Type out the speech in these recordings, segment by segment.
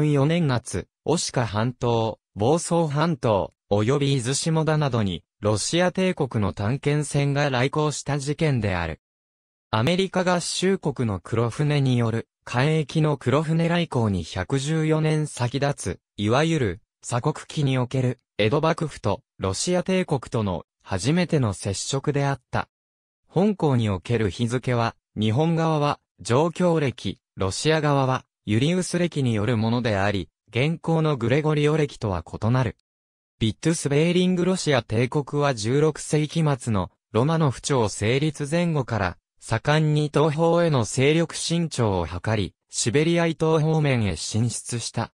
文4年夏、オシカ半島、房総半島、及び伊豆下田などに、ロシア帝国の探検船が来航した事件である。アメリカ合衆国の黒船による、海域の黒船来航に114年先立つ、いわゆる、鎖国期における、江戸幕府と、ロシア帝国との、初めての接触であった。本校における日付は、日本側は、状況歴、ロシア側は、ユリウス歴によるものであり、現行のグレゴリオ歴とは異なる。ビットスベーリングロシア帝国は16世紀末のロマノフ朝成立前後から盛んに東方への勢力伸長を図り、シベリア伊東方面へ進出した。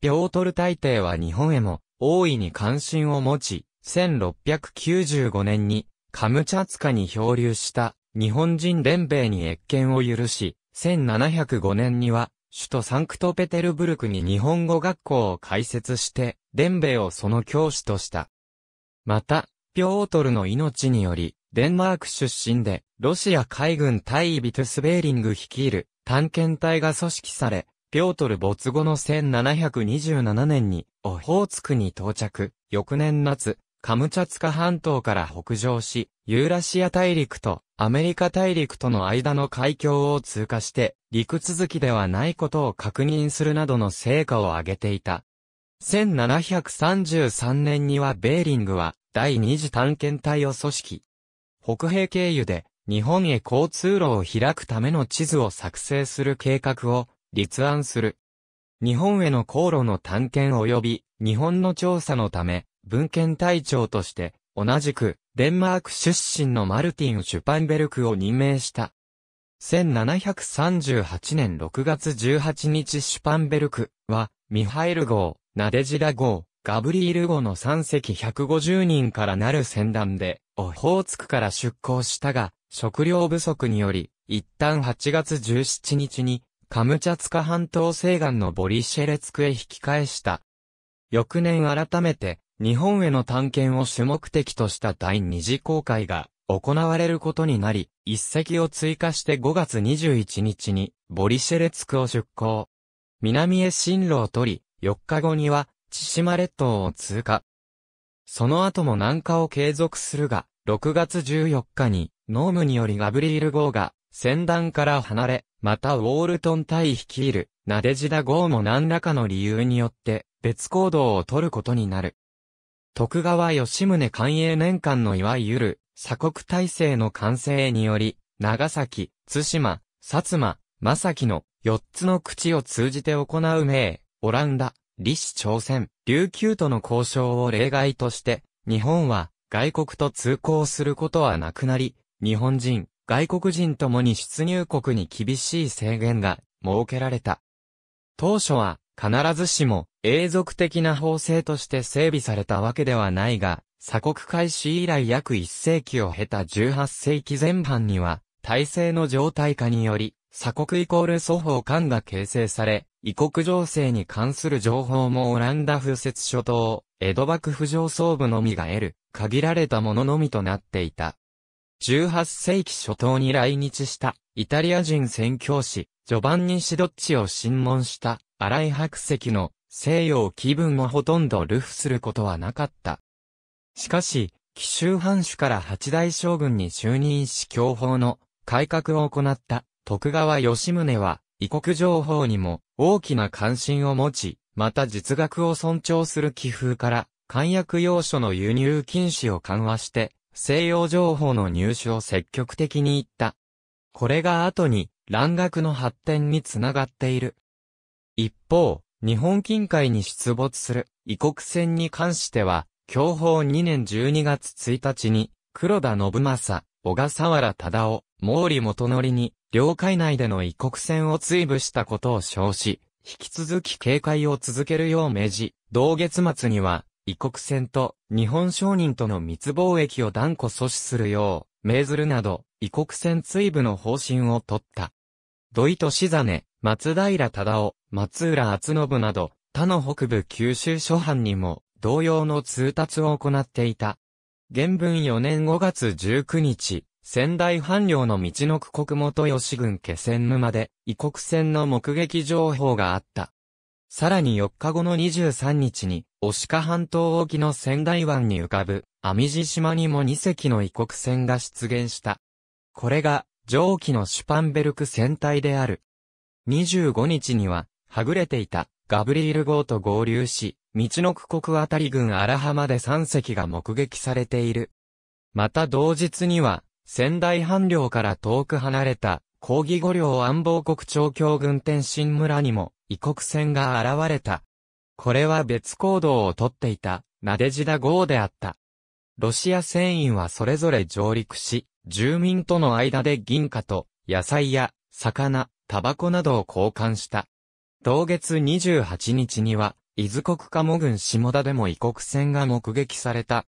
ピョートル大帝は日本へも大いに関心を持ち、1695年にカムチャツカに漂流した日本人連米に越見を許し、1705年には首都サンクトペテルブルクに日本語学校を開設して、デンベをその教師とした。また、ピョートルの命により、デンマーク出身で、ロシア海軍対イビトゥスベーリング率いる探検隊が組織され、ピョートル没後の1727年に、オホーツクに到着、翌年夏、カムチャツカ半島から北上し、ユーラシア大陸とアメリカ大陸との間の海峡を通過して、陸続きではないことを確認するなどの成果を上げていた。1733年にはベーリングは第二次探検隊を組織。北平経由で日本へ交通路を開くための地図を作成する計画を立案する。日本への航路の探検及び日本の調査のため、文献隊長として、同じく、デンマーク出身のマルティン・シュパンベルクを任命した。1738年6月18日シュパンベルクは、ミハイル号、ナデジラ号、ガブリール号の3隻150人からなる船団で、オホーツクから出港したが、食料不足により、一旦8月17日に、カムチャツカ半島西岸のボリシェレツクへ引き返した。翌年改めて、日本への探検を主目的とした第二次航海が行われることになり、一隻を追加して5月21日にボリシェレツクを出港。南へ進路を取り、4日後には千島列島を通過。その後も南下を継続するが、6月14日にノームによりガブリール号が船団から離れ、またウォールトン隊率いるナデジダ号も何らかの理由によって別行動を取ることになる。徳川吉宗寛永年間のいわゆる鎖国体制の完成により、長崎、津島、薩摩、正木の4つの口を通じて行う名、オランダ、李氏朝鮮、琉球との交渉を例外として、日本は外国と通行することはなくなり、日本人、外国人ともに出入国に厳しい制限が設けられた。当初は必ずしも永続的な法制として整備されたわけではないが、鎖国開始以来約1世紀を経た18世紀前半には、体制の状態化により、鎖国イコール祖法官が形成され、異国情勢に関する情報もオランダ風雪諸島、江戸幕府上層部のみが得る、限られたもののみとなっていた。18世紀初頭に来日した、イタリア人宣教師、ジョバンニ・シドッチを審問した、新井白石の西洋気分をほとんど流布することはなかった。しかし、紀州藩主から八代将軍に就任し教法の改革を行った徳川吉宗は、異国情報にも大きな関心を持ち、また実学を尊重する気風から、漢薬要所の輸入禁止を緩和して、西洋情報の入手を積極的に言った。これが後に、蘭学の発展につながっている。一方、日本近海に出没する異国船に関しては、享保2年12月1日に、黒田信正、小笠原忠夫、毛利元則に、領海内での異国船を追尾したことを称し、引き続き警戒を続けるよう命じ、同月末には、異国船と日本商人との密貿易を断固阻止するよう、命ずるなど、異国船追尾の方針を取った。土井利真、松平忠夫、松浦厚信など、他の北部九州諸藩にも、同様の通達を行っていた。元文4年5月19日、仙台藩領の道の区国元吉郡気仙沼で、異国船の目撃情報があった。さらに4日後の23日に、押鹿半島沖の仙台湾に浮かぶ、網地島にも2隻の異国船が出現した。これが、上記のシュパンベルク船体である。25日には、はぐれていたガブリール号と合流し、道の区国あたり郡荒浜で3隻が目撃されている。また同日には、仙台藩領から遠く離れた、抗議五領安防国長教軍天新村にも、異国船が現れた。これは別行動をとっていた、ナデジダ号であった。ロシア船員はそれぞれ上陸し、住民との間で銀貨と、野菜や、魚、タバコなどを交換した。同月28日には、伊豆国茂郡下田でも異国船が目撃された。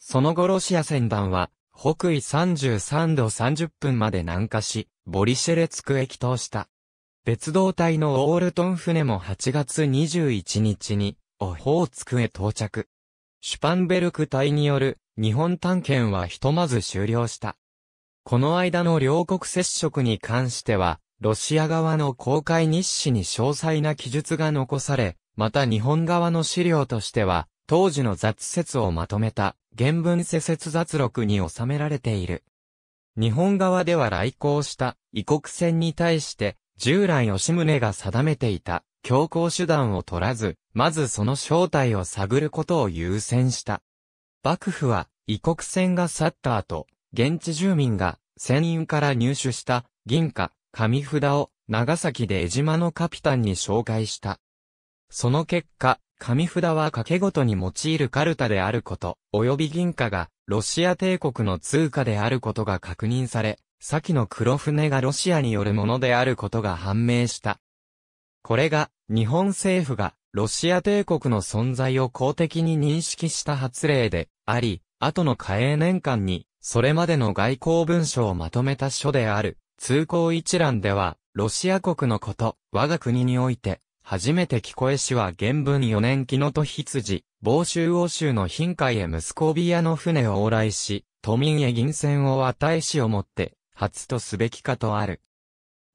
その後ロシア船団は、北緯33度30分まで南下し、ボリシェレツク駅通した。別動隊のオールトン船も8月21日に、オホーツクへ到着。シュパンベルク隊による日本探検はひとまず終了した。この間の両国接触に関しては、ロシア側の公開日誌に詳細な記述が残され、また日本側の資料としては、当時の雑説をまとめた、原文施設雑録に収められている。日本側では来航した異国船に対して、従来吉宗が定めていた強行手段を取らず、まずその正体を探ることを優先した。幕府は異国船が去った後、現地住民が船員から入手した銀貨、紙札を長崎で江島のカピタンに紹介した。その結果、紙札は掛けごとに用いるカルタであること、及び銀貨がロシア帝国の通貨であることが確認され、先の黒船がロシアによるものであることが判明した。これが日本政府がロシア帝国の存在を公的に認識した発令であり、後の嘉永年間にそれまでの外交文書をまとめた書である通行一覧では、ロシア国のこと、我が国において、初めて聞こえしは原文4年木のと羊、某州欧州の貧海へ息子ビアの船を往来し、都民へ銀銭を与えしをもって、初とすべきかとある。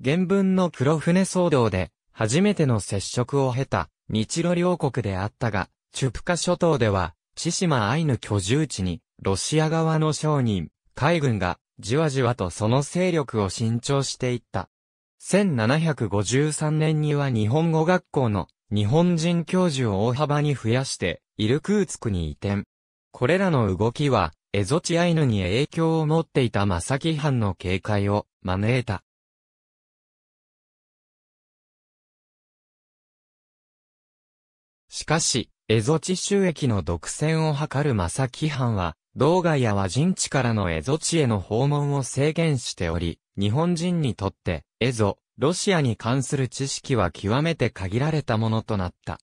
原文の黒船騒動で、初めての接触を経た、日露両国であったが、チュプカ諸島では、千島アイヌ居住地に、ロシア側の商人、海軍が、じわじわとその勢力を伸長していった。1753年には日本語学校の日本人教授を大幅に増やして、イルクーツクに移転。これらの動きは、エゾチアイヌに影響を持っていたマサキ藩の警戒を招いた。しかし、エゾチ収益の独占を図るマサキ藩は、道外屋は人地からのエゾ地への訪問を制限しており、日本人にとって、エゾ、ロシアに関する知識は極めて限られたものとなった。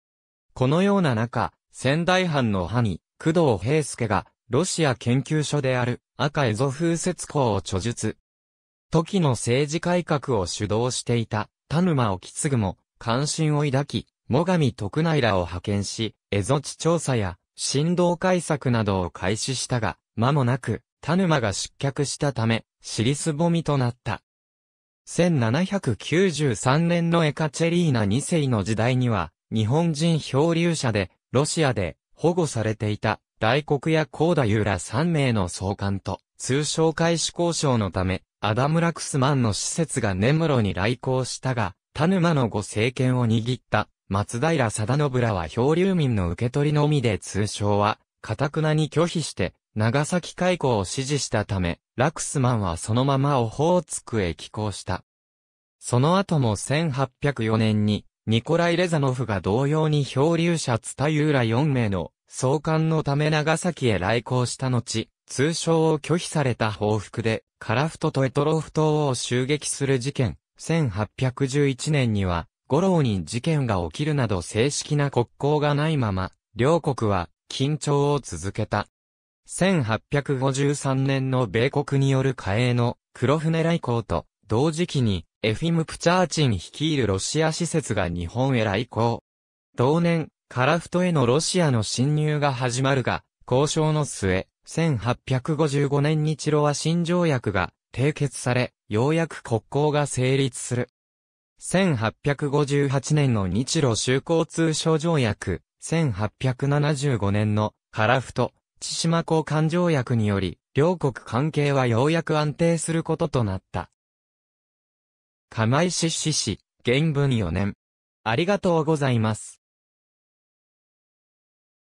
このような中、仙台藩の藩に、工藤平介が、ロシア研究所である赤エゾ風雪校を著述。時の政治改革を主導していた田沼沖継も関心を抱き、最上徳内らを派遣し、蝦夷地調査や振動解策などを開始したが、間もなく、田沼が失脚したため、尻すぼみとなった。1793年のエカチェリーナ2世の時代には、日本人漂流者で、ロシアで保護されていた、大黒や高田ーラ3名の送還と、通商開始交渉のため、アダム・ラクスマンの施設が根室に来航したが、田沼の後政権を握った松平貞信らは漂流民の受け取りのみで通称は、かたくなに拒否して、長崎開港を支持したため、ラクスマンはそのままオホーツクへ寄港した。その後も1804年に、ニコライ・レザノフが同様に漂流者ツタユーラ4名の送還のため長崎へ来航した後、通称を拒否された報復で、カラフトとエトロフ島を襲撃する事件、1811年には、五郎に事件が起きるなど正式な国交がないまま、両国は緊張を続けた。1853年の米国による下営の黒船来航と同時期にエフィム・プチャーチン率いるロシア施設が日本へ来航。同年、カラフトへのロシアの侵入が始まるが、交渉の末、1855年日露ワ新条約が締結され、ようやく国交が成立する。1858年の日露修交通商条約、1875年のカラフト、千島交換条約により、両国関係はようやく安定することとなった。釜石市市、原文4年。ありがとうございます。